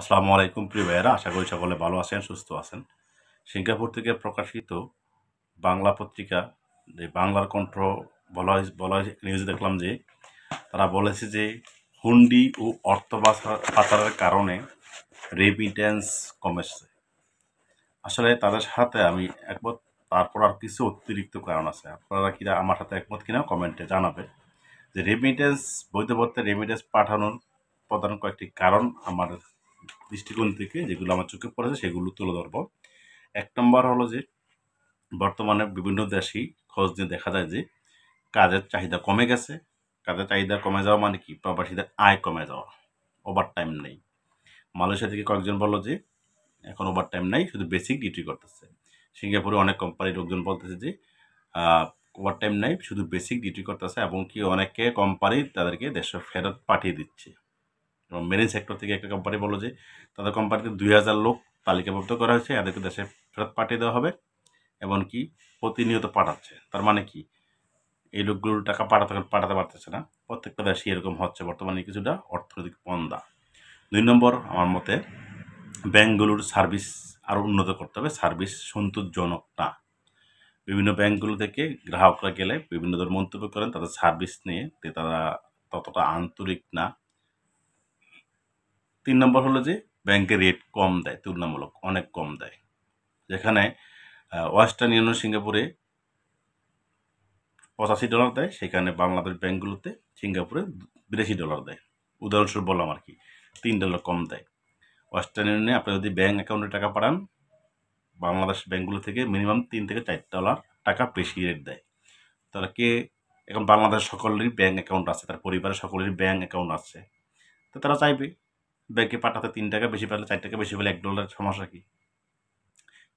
আসসালামু আলাইকুম প্রিয় ভাইয়েরা আশা করি সকলে ভালো আছেন সুস্থ আছেন সিঙ্গাপুর থেকে প্রকাশিত বাংলা পত্রিকা যে বাংলার কণ্ঠ বলা বলা নিউজ দেখলাম যে তারা বলেছে যে হুন্ডি ও অর্থ পাচারের কারণে রেমিটেন্স কমেছে আসলে তাদের সাথে আমি একমত তারপর আর কিছু অতিরিক্ত কারণ আছে আপনারা কিনা আমার সাথে একমত কিনা কমেন্টে জানাবে যে রেমিটেন্স বৈধবত্তে রেমিটেন্স পাঠানোর প্রধান কয়েকটি কারণ আমাদের দৃষ্টিকোণ থেকে যেগুলো আমার চোখে পড়েছে সেগুলো তুলে ধরব এক নম্বর হলো যে বর্তমানে বিভিন্ন দেশেই খোঁজ নিয়ে দেখা যায় যে কাজের চাহিদা কমে গেছে কাজের চাহিদা কমে যাওয়া মানে কি প্রবাসীদের আয় কমে যাওয়া ওভার টাইম নেই মালয়েশিয়া থেকে কয়েকজন বললো যে এখন ওভার টাইম নাই শুধু বেসিক ডিউটি করতেছে সিঙ্গাপুরে অনেক কোম্পানির লোকজন বলতেছে যে ওভার টাইম নাই শুধু বেসিক ডিউটি করতেছে এবং কি অনেকে কোম্পানি তাদেরকে দেশে ফেরত পাঠিয়ে দিচ্ছে এবং মেরিন সেক্টর থেকে একটা কোম্পানি বলো যে তাদের কোম্পানিতে দুই হাজার লোক তালিকাভুক্ত করা হয়েছে এদেরকে দেশে ফেরত পাঠিয়ে দেওয়া হবে এমনকি প্রতিনিয়ত পাঠাচ্ছে তার মানে কি এই লোকগুলোর টাকা পাঠাতে পাঠাতে পারতেছে না প্রত্যেকটা দেশে এরকম হচ্ছে বর্তমানে কিছুটা অর্থনৈতিক পন্দা দুই নম্বর আমার মতে ব্যাঙ্কগুলোর সার্ভিস আরও উন্নত করতে হবে সার্ভিস সন্তোষজনক না বিভিন্ন ব্যাঙ্কগুলো থেকে গ্রাহকরা গেলে বিভিন্ন ধরনের মন্তব্য করেন তাদের সার্ভিস নিয়ে তারা ততটা আন্তরিক না তিন নম্বর হলো যে ব্যাংকের রেট কম দেয় তুলনামূলক অনেক কম দেয় যেখানে ওয়েস্টার্ন ইউনিয়ন সিঙ্গাপুরে পঁচাশি ডলার দেয় সেখানে বাংলাদেশ ব্যাংকগুলোতে সিঙ্গাপুরে বিরাশি ডলার দেয় উদাহরণস্বরূপ বললাম আর কি তিন ডলার কম দেয় ওয়েস্টার্ন ইউনিয়নে আপনি যদি ব্যাঙ্ক অ্যাকাউন্টে টাকা পাঠান বাংলাদেশ ব্যাঙ্কগুলো থেকে মিনিমাম তিন থেকে চার ডলার টাকা বেশি রেট দেয় তাহলে কে এখন বাংলাদেশ সকলেরই ব্যাঙ্ক অ্যাকাউন্ট আছে তার পরিবারের সকলেরই ব্যাঙ্ক অ্যাকাউন্ট আছে তো তারা চাইবে ব্যাংকে পাঠাতে তিন টাকা বেশি পেলে চার টাকা বেশি পেলে এক ডলার সমস্যা কী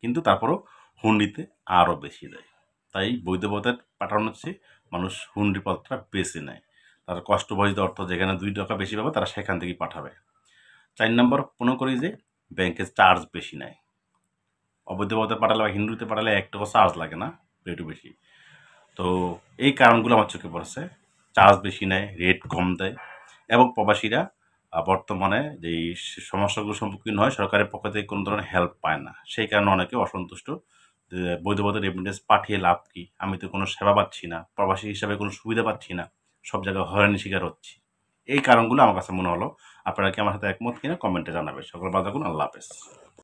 কিন্তু তারপরও হুন্ডিতে আরও বেশি দেয় তাই বৈধ পথে পাঠানো হচ্ছে মানুষ হুন্ডি পথটা বেছে নেয় তার কষ্টবর্জিত অর্থ যেখানে দুই টাকা বেশি পাবে তারা সেখান থেকেই পাঠাবে চার নম্বর মনে করি যে ব্যাংকে চার্জ বেশি নেয় অবৈধ পথে পাঠালে বা হিন্দুতে পাঠালে এক টাকা চার্জ লাগে না একটু বেশি তো এই কারণগুলো আমার চোখে পড়েছে চার্জ বেশি নেয় রেট কম দেয় এবং প্রবাসীরা বর্তমানে যেই সমস্যাগুলো সম্মুখীন হয় সরকারের পক্ষ থেকে কোনো ধরনের হেল্প পায় না সেই কারণে অনেকে অসন্তুষ্ট বৈধবতের এভিডেন্স পাঠিয়ে লাভ কি আমি তো কোনো সেবা পাচ্ছি না প্রবাসী হিসাবে কোনো সুবিধা পাচ্ছি না সব জায়গায় হয়রানি শিকার হচ্ছি এই কারণগুলো আমার কাছে মনে হলো আপনারা কি আমার সাথে একমত কিনা কমেন্টে জানাবে সকল বাধা আল্লাহ হাফেজ